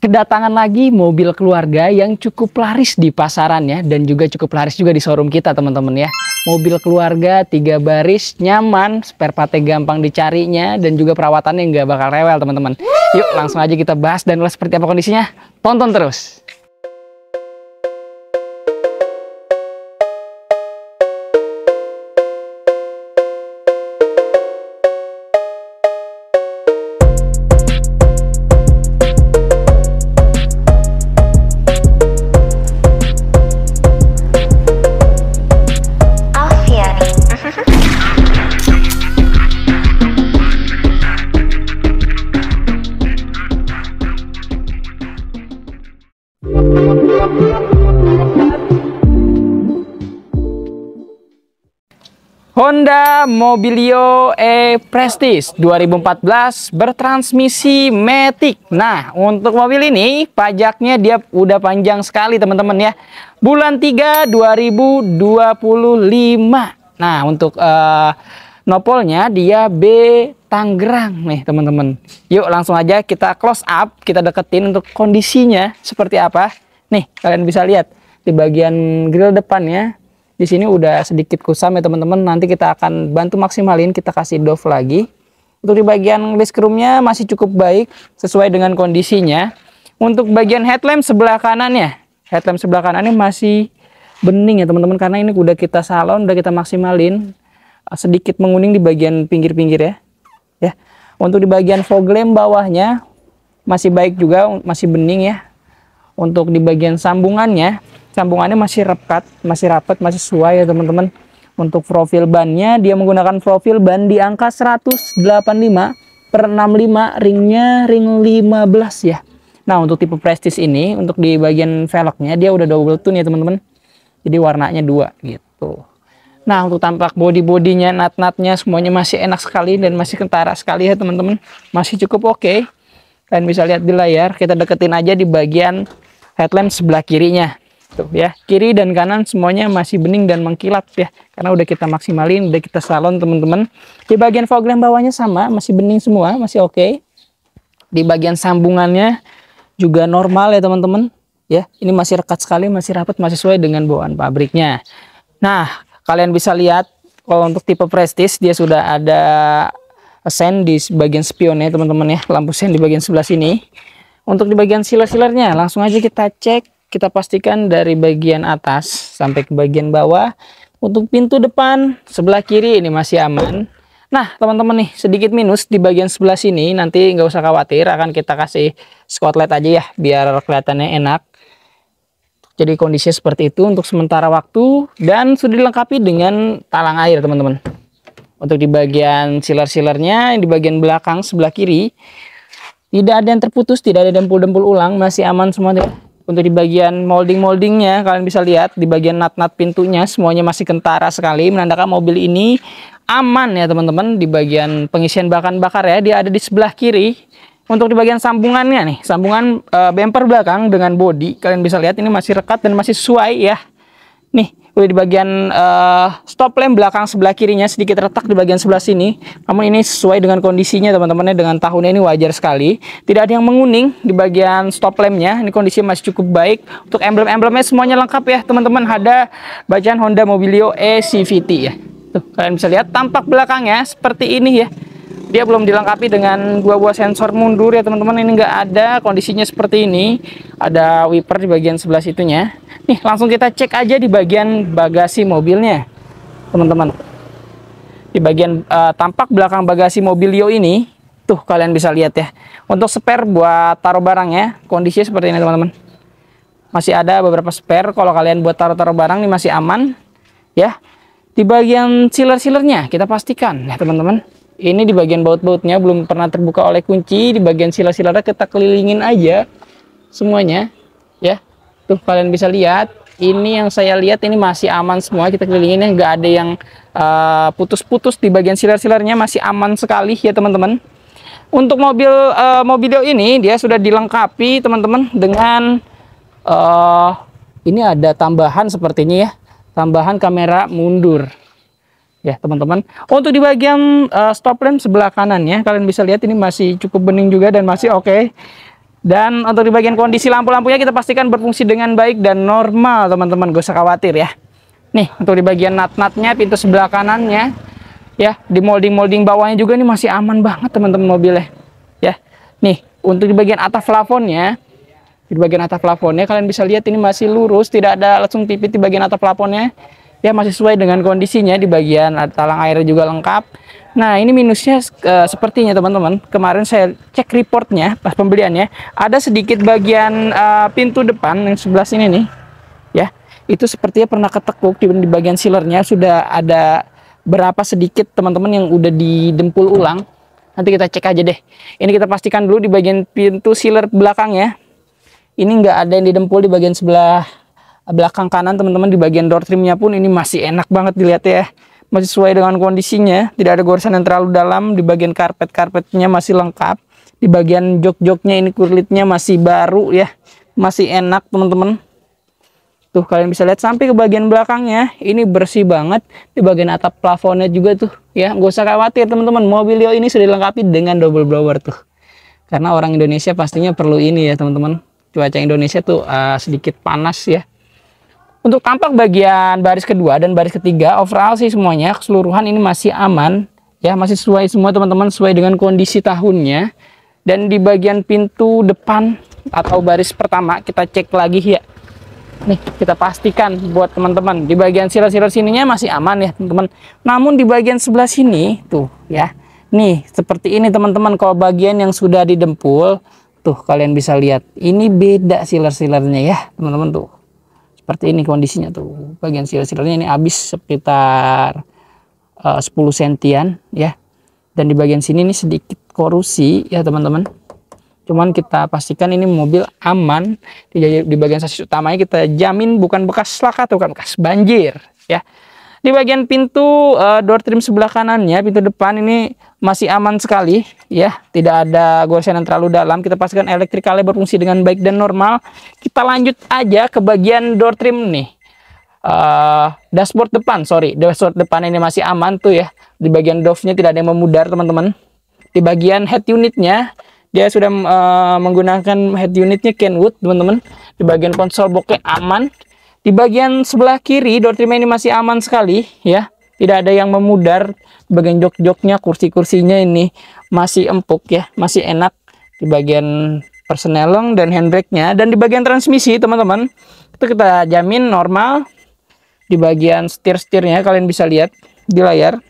kedatangan lagi mobil keluarga yang cukup laris di pasaran ya dan juga cukup laris juga di showroom kita teman-teman ya mobil keluarga tiga baris nyaman spare partnya gampang dicarinya dan juga perawatannya nggak bakal rewel teman-teman yuk langsung aja kita bahas dan seperti apa kondisinya tonton terus Honda Mobilio E Prestige 2014 bertransmisi Matic. Nah, untuk mobil ini pajaknya dia udah panjang sekali teman-teman ya. Bulan 3 2025. Nah, untuk uh, nopolnya dia B Tangerang nih teman-teman. Yuk langsung aja kita close up, kita deketin untuk kondisinya seperti apa. Nih, kalian bisa lihat di bagian grill depannya di sini udah sedikit kusam ya teman-teman nanti kita akan bantu maksimalin kita kasih doff lagi untuk di bagian list roomnya masih cukup baik sesuai dengan kondisinya untuk bagian headlamp sebelah kanannya headlamp sebelah kanan ini masih bening ya teman-teman karena ini udah kita salon udah kita maksimalin eh, sedikit menguning di bagian pinggir-pinggir ya ya untuk di bagian fog lamp bawahnya masih baik juga masih bening ya untuk di bagian sambungannya Sambungannya masih rekat, masih rapat, masih sesuai ya teman-teman. Untuk profil bannya, dia menggunakan profil ban di angka 185 per 65, ringnya ring 15 ya. Nah, untuk tipe Prestige ini, untuk di bagian velgnya, dia udah double tune ya teman-teman. Jadi warnanya dua gitu. Nah, untuk tampak body-bodinya, nat-natnya, semuanya masih enak sekali dan masih kentara sekali ya teman-teman. Masih cukup oke. Okay. Kalian bisa lihat di layar, kita deketin aja di bagian headlamp sebelah kirinya gitu ya. Kiri dan kanan semuanya masih bening dan mengkilat ya. Karena udah kita maksimalin, udah kita salon teman-teman. Di bagian fog lamp bawahnya sama, masih bening semua, masih oke. Okay. Di bagian sambungannya juga normal ya teman-teman. Ya, ini masih rekat sekali, masih rapat, masih sesuai dengan bawaan pabriknya. Nah, kalian bisa lihat kalau untuk tipe prestis dia sudah ada sen di bagian spionnya teman-teman ya lampu sen di bagian sebelah sini untuk di bagian siler-silernya langsung aja kita cek kita pastikan dari bagian atas sampai ke bagian bawah. Untuk pintu depan sebelah kiri ini masih aman. Nah, teman-teman nih, sedikit minus di bagian sebelah sini, nanti nggak usah khawatir, akan kita kasih spotlight aja ya, biar kelihatannya enak. Jadi kondisinya seperti itu untuk sementara waktu, dan sudah dilengkapi dengan talang air, teman-teman. Untuk di bagian siler-silernya, di bagian belakang sebelah kiri, tidak ada yang terputus, tidak ada dempul-dempul ulang, masih aman semua untuk di bagian molding-moldingnya kalian bisa lihat di bagian nat-nat pintunya semuanya masih kentara sekali menandakan mobil ini aman ya teman-teman di bagian pengisian bahan bakar ya dia ada di sebelah kiri. Untuk di bagian sambungannya nih, sambungan uh, eh, bumper belakang dengan bodi kalian bisa lihat ini masih rekat dan masih sesuai ya. Nih, di bagian uh, stop lamp belakang sebelah kirinya sedikit retak di bagian sebelah sini. Namun ini sesuai dengan kondisinya teman-teman ya. dengan tahunnya ini wajar sekali. Tidak ada yang menguning di bagian stop lampnya. Ini kondisi masih cukup baik. Untuk emblem-emblemnya semuanya lengkap ya teman-teman. Ada bacaan Honda Mobilio ECVT ya. Tuh, kalian bisa lihat tampak belakangnya seperti ini ya dia belum dilengkapi dengan dua buah sensor mundur ya teman-teman ini enggak ada kondisinya seperti ini ada wiper di bagian sebelah situnya nih langsung kita cek aja di bagian bagasi mobilnya teman-teman di bagian uh, tampak belakang bagasi mobil mobilio ini tuh kalian bisa lihat ya untuk spare buat taruh barang ya kondisinya seperti ini teman-teman masih ada beberapa spare kalau kalian buat taruh-taruh barang ini masih aman ya di bagian sealer-sealernya kita pastikan ya teman-teman ini di bagian baut-bautnya belum pernah terbuka oleh kunci di bagian sila-silanya kita kelilingin aja semuanya ya tuh kalian bisa lihat ini yang saya lihat ini masih aman semua kita kelilinginnya nggak ada yang eh, putus-putus uh, di bagian sila silarnya masih aman sekali ya teman-teman untuk mobil uh, eh, mobilio ini dia sudah dilengkapi teman-teman dengan uh, ini ada tambahan sepertinya ya tambahan kamera mundur ya teman-teman. Untuk di bagian uh, stop lamp sebelah kanan ya, kalian bisa lihat ini masih cukup bening juga dan masih oke. Okay. Dan untuk di bagian kondisi lampu-lampunya kita pastikan berfungsi dengan baik dan normal teman-teman gak usah khawatir ya. Nih untuk di bagian nat-natnya pintu sebelah kanannya ya di molding-molding bawahnya juga ini masih aman banget teman-teman mobilnya ya. Nih untuk di bagian atas plafonnya di bagian atas plafonnya kalian bisa lihat ini masih lurus tidak ada langsung pipit di bagian atas plafonnya Ya masih sesuai dengan kondisinya di bagian talang airnya juga lengkap nah ini minusnya e, sepertinya teman-teman kemarin saya cek reportnya pas pembeliannya ada sedikit bagian e, pintu depan yang sebelah sini nih ya itu sepertinya pernah ketekuk di, di bagian sealernya sudah ada berapa sedikit teman-teman yang udah didempul ulang nanti kita cek aja deh ini kita pastikan dulu di bagian pintu sealer belakang ya ini nggak ada yang didempul di bagian sebelah belakang kanan teman-teman di bagian door trimnya pun ini masih enak banget dilihat ya masih sesuai dengan kondisinya tidak ada goresan yang terlalu dalam di bagian karpet-karpetnya masih lengkap di bagian jok-joknya ini kulitnya masih baru ya masih enak teman-teman tuh kalian bisa lihat sampai ke bagian belakangnya ini bersih banget di bagian atap plafonnya juga tuh ya gak usah khawatir teman-teman mobilio ini sudah dilengkapi dengan double blower tuh karena orang Indonesia pastinya perlu ini ya teman-teman cuaca Indonesia tuh uh, sedikit panas ya untuk tampak bagian baris kedua dan baris ketiga, overall sih semuanya keseluruhan ini masih aman. Ya, masih sesuai semua teman-teman sesuai dengan kondisi tahunnya. Dan di bagian pintu depan atau baris pertama kita cek lagi ya. Nih, kita pastikan buat teman-teman di bagian sirel-sirel sininya masih aman ya, teman-teman. Namun di bagian sebelah sini tuh ya. Nih, seperti ini teman-teman kalau bagian yang sudah didempul, tuh kalian bisa lihat. Ini beda siler-silernya ya, teman-teman tuh seperti ini kondisinya tuh bagian silsilernya ini habis sekitar eh, uh, 10 sentian ya dan di bagian sini ini sedikit korusi ya teman-teman cuman kita pastikan ini mobil aman di, di bagian sasis utamanya kita jamin bukan bekas laka atau bukan bekas banjir ya di bagian pintu uh, door trim sebelah kanannya, pintu depan ini masih aman sekali ya. Tidak ada goresan yang terlalu dalam. Kita pastikan elektrikalnya berfungsi dengan baik dan normal. Kita lanjut aja ke bagian door trim nih. Uh, dashboard depan, sorry, dashboard depan ini masih aman tuh ya. Di bagian doffnya tidak ada yang memudar teman-teman. Di bagian head unitnya dia sudah uh, menggunakan head unitnya Kenwood teman-teman. Di bagian konsol bokeh aman di bagian sebelah kiri door trim ini masih aman sekali ya. Tidak ada yang memudar. Bagian jok-joknya, kursi-kursinya ini masih empuk ya, masih enak di bagian perseneleng dan handbrake-nya dan di bagian transmisi teman-teman itu kita jamin normal di bagian setir-setirnya kalian bisa lihat di layar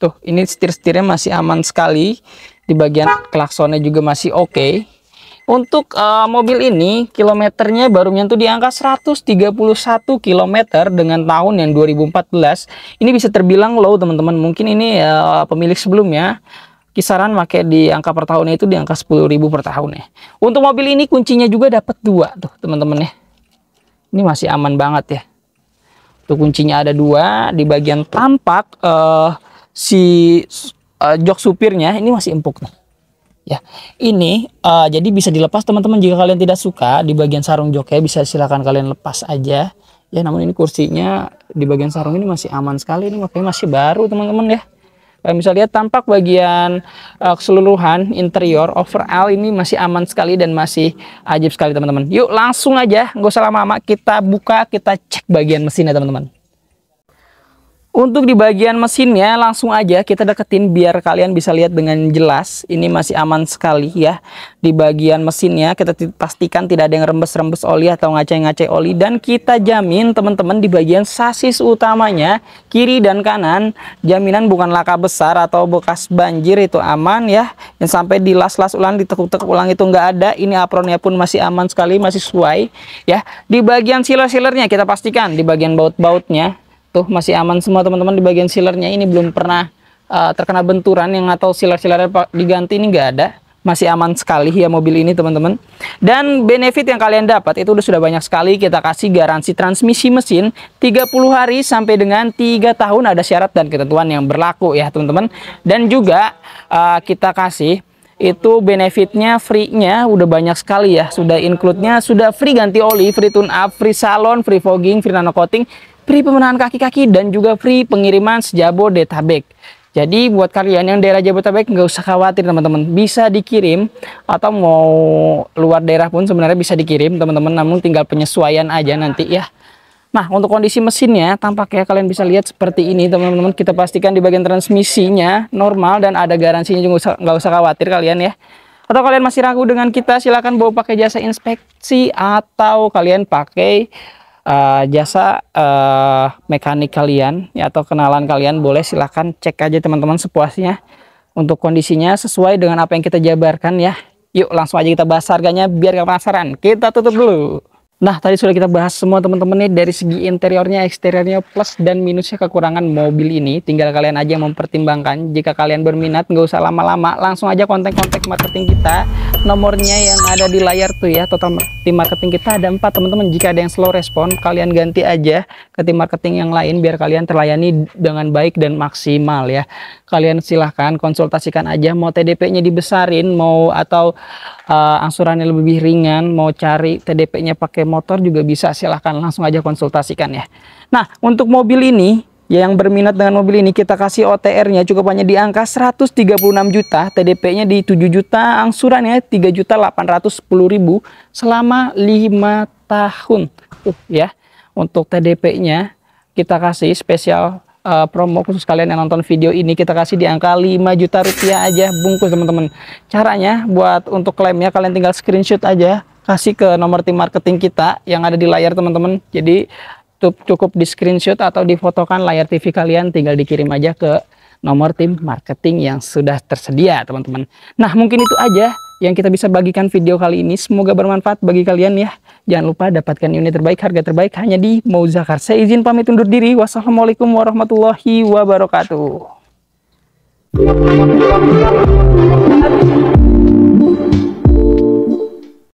tuh ini setir-setirnya masih aman sekali di bagian klaksonnya juga masih oke okay. Untuk uh, mobil ini kilometernya baru menyentuh di angka 131 km dengan tahun yang 2014. Ini bisa terbilang low teman-teman. Mungkin ini uh, pemilik sebelumnya kisaran pakai di angka per tahunnya itu di angka 10.000 per tahun ya. Untuk mobil ini kuncinya juga dapat dua tuh teman-teman ya. Ini masih aman banget ya. Tuh kuncinya ada dua di bagian tampak uh, si uh, jok supirnya ini masih empuk nih Ya, ini uh, jadi bisa dilepas teman-teman jika kalian tidak suka di bagian sarung joknya bisa silakan kalian lepas aja. Ya, namun ini kursinya di bagian sarung ini masih aman sekali ini makanya masih baru teman-teman ya. Kalian bisa lihat tampak bagian uh, keseluruhan interior overall ini masih aman sekali dan masih ajib sekali teman-teman. Yuk langsung aja, nggak usah lama-lama kita buka kita cek bagian mesinnya teman-teman. Untuk di bagian mesinnya langsung aja kita deketin biar kalian bisa lihat dengan jelas. Ini masih aman sekali ya. Di bagian mesinnya kita pastikan tidak ada yang rembes-rembes oli atau ngacai-ngacai oli. Dan kita jamin teman-teman di bagian sasis utamanya kiri dan kanan. Jaminan bukan laka besar atau bekas banjir itu aman ya. Yang sampai di las-las ulang, ditekuk-tekuk ulang itu nggak ada. Ini apronnya pun masih aman sekali, masih sesuai ya. Di bagian sealer-sealernya kita pastikan di bagian baut-bautnya tuh masih aman semua teman-teman di bagian sealernya ini belum pernah uh, terkena benturan yang atau sealer-sealernya diganti ini nggak ada masih aman sekali ya mobil ini teman-teman dan benefit yang kalian dapat itu udah sudah banyak sekali kita kasih garansi transmisi mesin 30 hari sampai dengan 3 tahun ada syarat dan ketentuan yang berlaku ya teman-teman dan juga uh, kita kasih itu benefitnya free-nya udah banyak sekali ya sudah include-nya sudah free ganti oli, free tune up, free salon, free fogging, free nano coating free pemenahan kaki-kaki, dan juga free pengiriman sejabodetabek. Jadi buat kalian yang daerah Jabodetabek nggak usah khawatir teman-teman, bisa dikirim atau mau luar daerah pun sebenarnya bisa dikirim teman-teman, namun tinggal penyesuaian aja nanti ya. Nah, untuk kondisi mesinnya tampaknya kalian bisa lihat seperti ini, teman-teman. Kita pastikan di bagian transmisinya normal dan ada garansinya juga nggak usah khawatir kalian ya. Atau kalian masih ragu dengan kita, silahkan bawa pakai jasa inspeksi atau kalian pakai uh, jasa uh, mekanik kalian ya, atau kenalan kalian boleh silahkan cek aja teman-teman sepuasnya untuk kondisinya sesuai dengan apa yang kita jabarkan ya yuk langsung aja kita bahas harganya biar gak penasaran kita tutup dulu Nah tadi sudah kita bahas semua teman-teman nih dari segi interiornya, eksteriornya, plus dan minusnya kekurangan mobil ini. Tinggal kalian aja mempertimbangkan. Jika kalian berminat, nggak usah lama-lama, langsung aja kontak-kontak marketing kita nomornya yang ada di layar tuh ya total tim marketing kita ada empat teman-teman jika ada yang slow respon kalian ganti aja ke tim marketing yang lain biar kalian terlayani dengan baik dan maksimal ya kalian silahkan konsultasikan aja mau TDP-nya dibesarin mau atau uh, angsurannya lebih ringan mau cari TDP-nya pakai motor juga bisa silahkan langsung aja konsultasikan ya nah untuk mobil ini Ya, yang berminat dengan mobil ini kita kasih OTR-nya cukup hanya di angka 136 juta, TDP-nya di 7 juta, angsurannya 3 juta ribu selama 5 tahun. Uh ya, untuk TDP-nya kita kasih spesial uh, promo khusus kalian yang nonton video ini kita kasih di angka 5 juta rupiah aja bungkus teman-teman. Caranya buat untuk klaimnya kalian tinggal screenshot aja kasih ke nomor tim marketing kita yang ada di layar teman-teman. Jadi cukup di screenshot atau difotokan layar TV kalian tinggal dikirim aja ke nomor tim marketing yang sudah tersedia teman-teman nah mungkin itu aja yang kita bisa bagikan video kali ini semoga bermanfaat bagi kalian ya jangan lupa dapatkan unit terbaik harga terbaik hanya di Mouzakar saya izin pamit undur diri wassalamualaikum warahmatullahi wabarakatuh